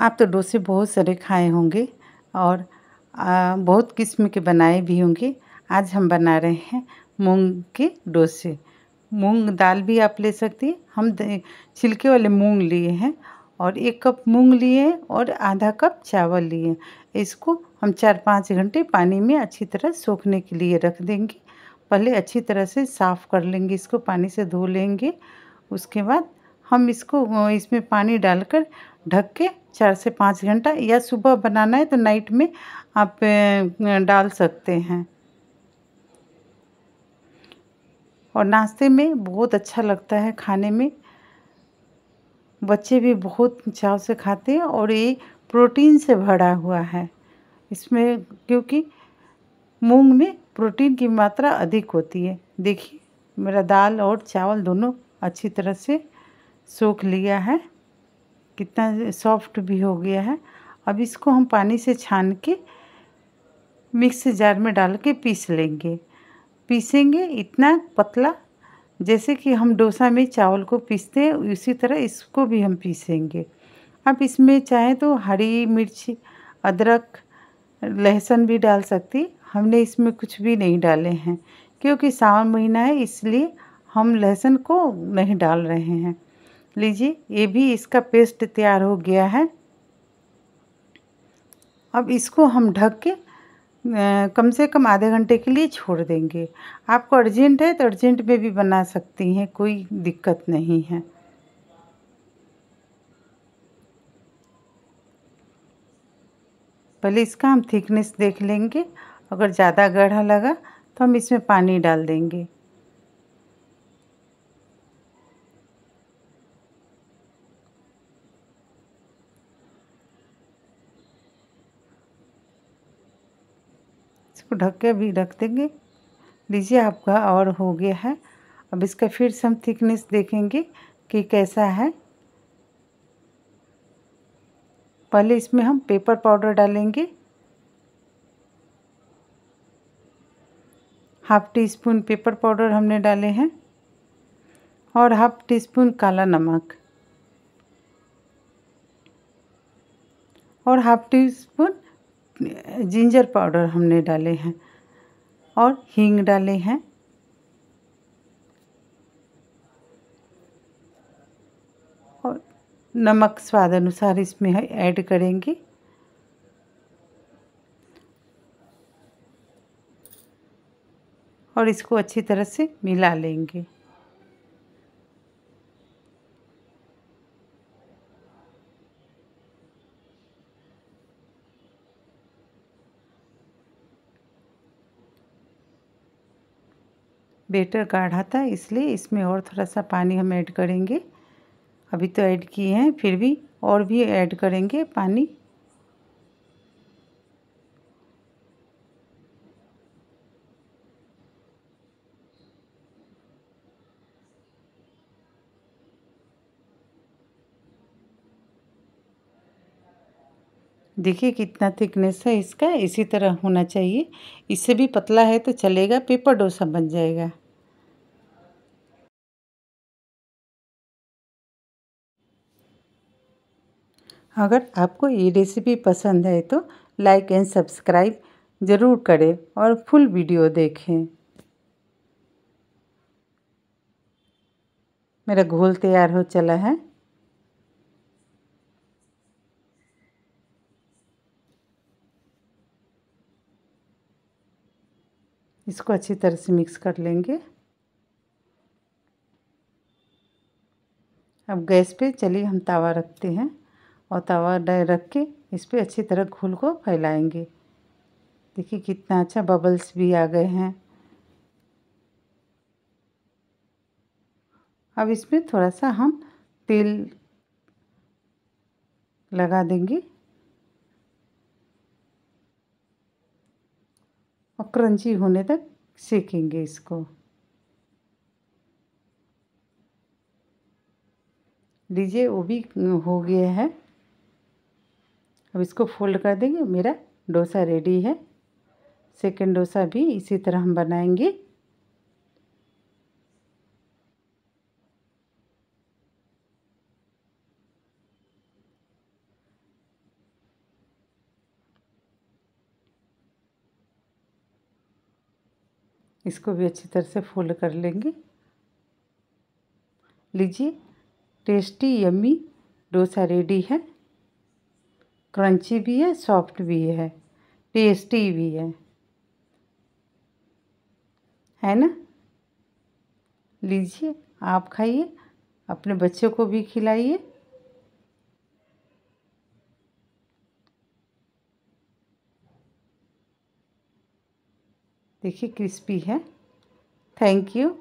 आप तो डोसे बहुत सारे खाए होंगे और आ, बहुत किस्म के बनाए भी होंगे आज हम बना रहे हैं मूंग के डोसे मूंग दाल भी आप ले सकती हैं हम छिलके वाले मूंग लिए हैं और एक कप मूंग लिए हैं और आधा कप चावल लिए इसको हम चार पाँच घंटे पानी में अच्छी तरह सूखने के लिए रख देंगे पहले अच्छी तरह से साफ़ कर लेंगे इसको पानी से धो लेंगे उसके बाद हम इसको इसमें पानी डालकर ढक के चार से पाँच घंटा या सुबह बनाना है तो नाइट में आप डाल सकते हैं और नाश्ते में बहुत अच्छा लगता है खाने में बच्चे भी बहुत चाव से खाते हैं और ये प्रोटीन से भरा हुआ है इसमें क्योंकि मूंग में प्रोटीन की मात्रा अधिक होती है देखिए मेरा दाल और चावल दोनों अच्छी तरह से सूख लिया है कितना सॉफ्ट भी हो गया है अब इसको हम पानी से छान के मिक्स जार में डाल के पीस लेंगे पीसेंगे इतना पतला जैसे कि हम डोसा में चावल को पीसते हैं उसी तरह इसको भी हम पीसेंगे आप इसमें चाहे तो हरी मिर्च अदरक लहसुन भी डाल सकती हमने इसमें कुछ भी नहीं डाले हैं क्योंकि सावन महीना है इसलिए हम लहसुन को नहीं डाल रहे हैं लीजिए ये भी इसका पेस्ट तैयार हो गया है अब इसको हम ढक के कम से कम आधे घंटे के लिए छोड़ देंगे आपको अर्जेंट है तो अर्जेंट में भी बना सकती हैं कोई दिक्कत नहीं है पहले इसका हम थिकनेस देख लेंगे अगर ज़्यादा गढ़ा लगा तो हम इसमें पानी डाल देंगे इसको ढक के भी रख देंगे लीजिए आपका और हो गया है अब इसका फिर से हम थिकनेस देखेंगे कि कैसा है पहले इसमें हम पेपर पाउडर डालेंगे half teaspoon pepper powder हमने डाले हैं और हाफ टी स्पून काला नमक और half teaspoon ginger powder हमने डाले हैं और हींग डाले हैं और नमक स्वाद अनुसार इसमें ऐड करेंगे और इसको अच्छी तरह से मिला लेंगे बेटर गाढ़ा था इसलिए इसमें और थोड़ा सा पानी हम ऐड करेंगे अभी तो ऐड किए हैं फिर भी और भी ऐड करेंगे पानी देखिए कितना थिकनेस है इसका इसी तरह होना चाहिए इससे भी पतला है तो चलेगा पेपर डोसा बन जाएगा अगर आपको ये रेसिपी पसंद है तो लाइक एंड सब्सक्राइब ज़रूर करें और फुल वीडियो देखें मेरा घोल तैयार हो चला है इसको अच्छी तरह से मिक्स कर लेंगे अब गैस पे चलिए हम तवा रखते हैं और तवा रख के इस पर अच्छी तरह घोल को फैलाएंगे देखिए कितना अच्छा बबल्स भी आ गए हैं अब इसमें थोड़ा सा हम तेल लगा देंगे और क्रंची होने तक सेकेंगे इसको लीजिए वो भी हो गया है अब इसको फोल्ड कर देंगे मेरा डोसा रेडी है सेकेंड डोसा भी इसी तरह हम बनाएंगे इसको भी अच्छी तरह से फोल्ड कर लेंगे लीजिए टेस्टी यम्मी डोसा रेडी है क्रंची भी है सॉफ्ट भी है टेस्टी भी है है ना लीजिए आप खाइए अपने बच्चों को भी खिलाइए देखिए क्रिस्पी है थैंक यू